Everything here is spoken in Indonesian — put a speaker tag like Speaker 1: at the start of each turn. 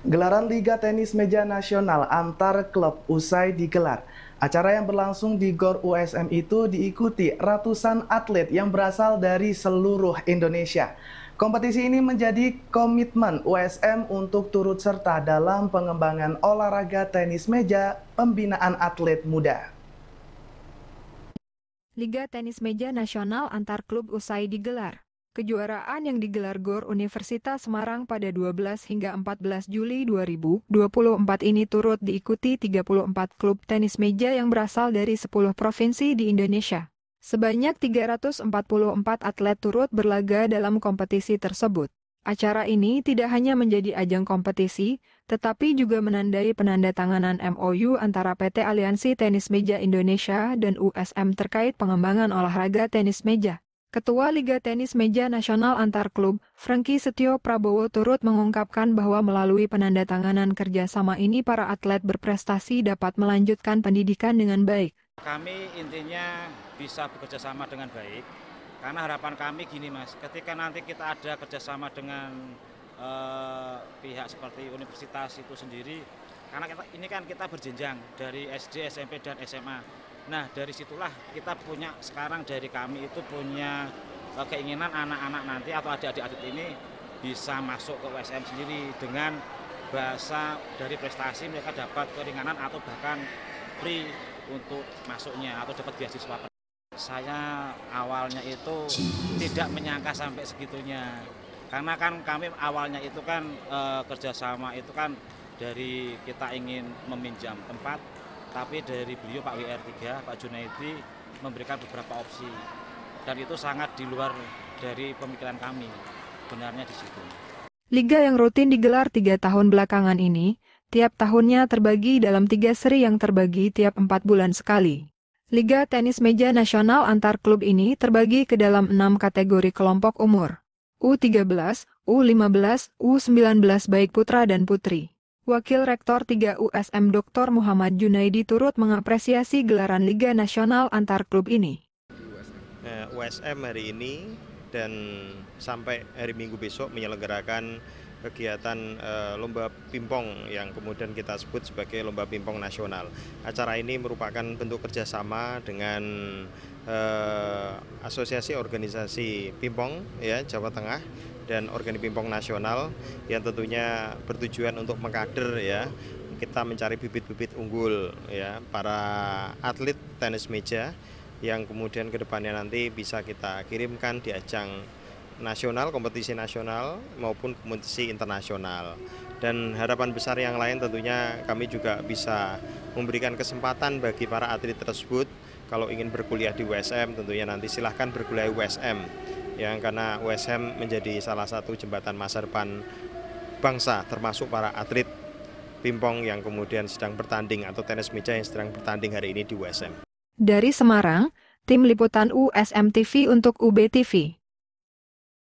Speaker 1: Gelaran Liga Tenis Meja Nasional antar klub usai digelar. Acara yang berlangsung di GOR USM itu diikuti ratusan atlet yang berasal dari seluruh Indonesia. Kompetisi ini menjadi komitmen USM untuk turut serta dalam pengembangan olahraga tenis meja pembinaan atlet muda.
Speaker 2: Liga Tenis Meja Nasional antar klub usai digelar. Kejuaraan yang digelar GOR Universitas Semarang pada 12 hingga 14 Juli 2024 ini turut diikuti 34 klub tenis meja yang berasal dari 10 provinsi di Indonesia. Sebanyak 344 atlet turut berlaga dalam kompetisi tersebut. Acara ini tidak hanya menjadi ajang kompetisi, tetapi juga menandai penandatanganan MOU antara PT Aliansi Tenis Meja Indonesia dan USM terkait pengembangan olahraga tenis meja. Ketua Liga Tenis Meja Nasional Antar Klub, Franky Setio Prabowo turut mengungkapkan bahwa melalui penandatanganan kerjasama ini para atlet berprestasi dapat melanjutkan pendidikan dengan baik.
Speaker 3: Kami intinya bisa bekerja sama dengan baik, karena harapan kami gini mas, ketika nanti kita ada kerjasama dengan eh, pihak seperti universitas itu sendiri, karena kita, ini kan kita berjenjang dari SD, SMP, dan SMA Nah dari situlah kita punya sekarang dari kami itu punya eh, keinginan anak-anak nanti atau adik-adik adik ini bisa masuk ke USM sendiri dengan bahasa dari prestasi mereka dapat keringanan atau bahkan free untuk masuknya atau dapat beasiswa. Saya awalnya itu tidak menyangka sampai segitunya karena kan kami awalnya itu kan e, kerjasama itu kan dari kita ingin meminjam tempat tapi dari beliau Pak WR3, Pak Junaidi memberikan beberapa opsi dan itu sangat di luar dari pemikiran kami benarnya di situ.
Speaker 2: Liga yang rutin digelar tiga tahun belakangan ini, tiap tahunnya terbagi dalam tiga seri yang terbagi tiap empat bulan sekali. Liga Tenis Meja Nasional antar klub ini terbagi ke dalam enam kategori kelompok umur. U13, U15, U19 baik putra dan putri. Wakil Rektor 3 USM Dr. Muhammad Junaidi turut mengapresiasi gelaran Liga Nasional antar klub ini.
Speaker 1: Eh, USM hari ini dan sampai hari Minggu besok menyelenggarakan kegiatan eh, lomba pimpong yang kemudian kita sebut sebagai lomba pimpong nasional. Acara ini merupakan bentuk kerjasama dengan eh, asosiasi organisasi pimpong ya Jawa Tengah dan organ Pingpong Nasional yang tentunya bertujuan untuk mengkader ya kita mencari bibit-bibit unggul ya para atlet tenis meja yang kemudian kedepannya nanti bisa kita kirimkan di ajang nasional, kompetisi nasional maupun kompetisi internasional. Dan harapan besar yang lain tentunya kami juga bisa memberikan kesempatan bagi para atlet tersebut kalau ingin berkuliah di USM tentunya nanti silahkan berkuliah USM ya karena USM menjadi salah satu jembatan masa depan bangsa termasuk para atlet pingpong yang kemudian sedang bertanding atau tenis meja yang sedang bertanding hari ini di USM.
Speaker 2: Dari Semarang, tim liputan USM TV untuk UBTV.